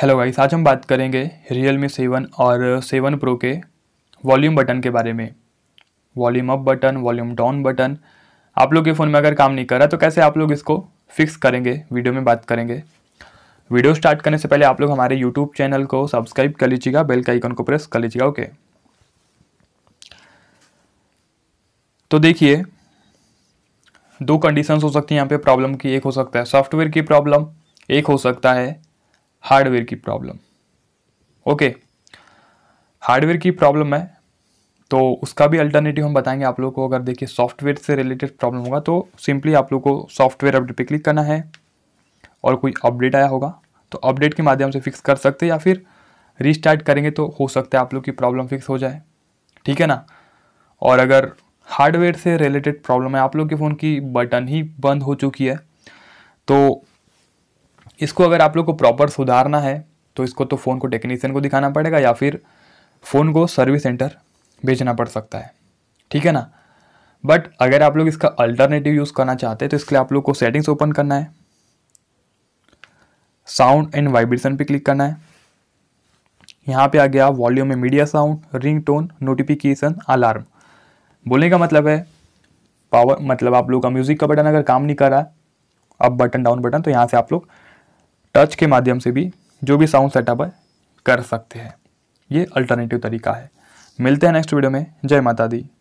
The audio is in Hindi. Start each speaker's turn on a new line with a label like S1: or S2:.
S1: हेलो गाइस आज हम बात करेंगे रियल मी सेवन और सेवन प्रो के वॉल्यूम बटन के बारे में volume up button volume down button आप लोग के फ़ोन में अगर काम नहीं कर रहा तो कैसे आप लोग इसको फिक्स करेंगे वीडियो में बात करेंगे वीडियो स्टार्ट करने से पहले आप लोग हमारे यूट्यूब चैनल को सब्सक्राइब कर लीजिएगा बेल का आइकन को प्रेस कर लीजिएगा ओके तो देखिए दो कंडीशंस हो सकती हैं यहाँ पे प्रॉब्लम की एक हो सकता है सॉफ्टवेयर की प्रॉब्लम एक हो सकता है हार्डवेयर की प्रॉब्लम ओके हार्डवेयर की प्रॉब्लम है तो उसका भी अल्टरनेटिव हम बताएंगे आप लोग को अगर देखिए सॉफ्टवेयर से रिलेटेड प्रॉब्लम होगा तो सिंपली आप लोग को सॉफ्टवेयर अपडेट पे क्लिक करना है और कोई अपडेट आया होगा तो अपडेट के माध्यम से फिक्स कर सकते हैं या फिर रिस्टार्ट करेंगे तो हो सकता है आप लोग की प्रॉब्लम फिक्स हो जाए ठीक है ना और अगर हार्डवेयर से रिलेटेड प्रॉब्लम है आप लोग के फ़ोन की बटन ही बंद हो चुकी है तो इसको अगर आप लोग को प्रॉपर सुधारना है तो इसको तो फ़ोन को टेक्नीसियन को दिखाना पड़ेगा या फिर फ़ोन को सर्विस सेंटर भेजना पड़ सकता है ठीक है ना बट अगर आप लोग इसका अल्टरनेटिव यूज़ करना चाहते हैं तो इसके लिए आप लोग को सेटिंग्स ओपन करना है साउंड एंड वाइब्रेशन पे क्लिक करना है यहाँ पे आ गया वॉल्यूम में media sound ring tone notification alarm बोलने का मतलब है पावर मतलब आप लोग का म्यूज़िक का बटन अगर काम नहीं कर रहा अब बटन डाउन बटन तो यहाँ से आप लोग टच के माध्यम से भी जो भी साउंड सेटअप है कर सकते हैं ये अल्टरनेटिव तरीका है मिलते हैं नेक्स्ट वीडियो में जय माता दी